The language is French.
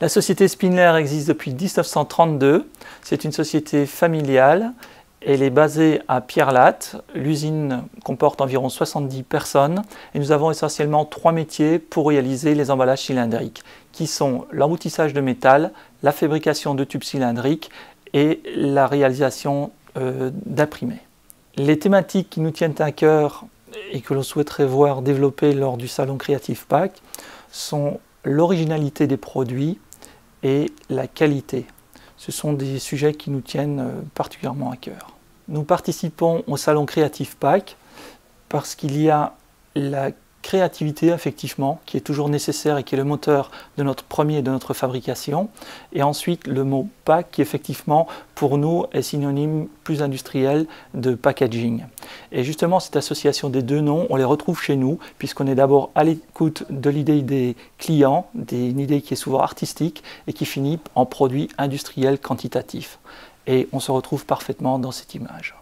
La société Spinler existe depuis 1932. C'est une société familiale. Elle est basée à Pierre-Latte. L'usine comporte environ 70 personnes et nous avons essentiellement trois métiers pour réaliser les emballages cylindriques, qui sont l'emboutissage de métal, la fabrication de tubes cylindriques et la réalisation euh, d'imprimés. Les thématiques qui nous tiennent à cœur et que l'on souhaiterait voir développer lors du salon Creative Pack sont l'originalité des produits, et la qualité. Ce sont des sujets qui nous tiennent euh, particulièrement à cœur. Nous participons au Salon Créatif Pack parce qu'il y a la créativité, effectivement, qui est toujours nécessaire et qui est le moteur de notre premier, de notre fabrication. Et ensuite, le mot pack, qui effectivement, pour nous, est synonyme plus industriel de packaging. Et justement, cette association des deux noms, on les retrouve chez nous, puisqu'on est d'abord à l'écoute de l'idée des clients, d'une idée qui est souvent artistique et qui finit en produit industriel quantitatif. Et on se retrouve parfaitement dans cette image.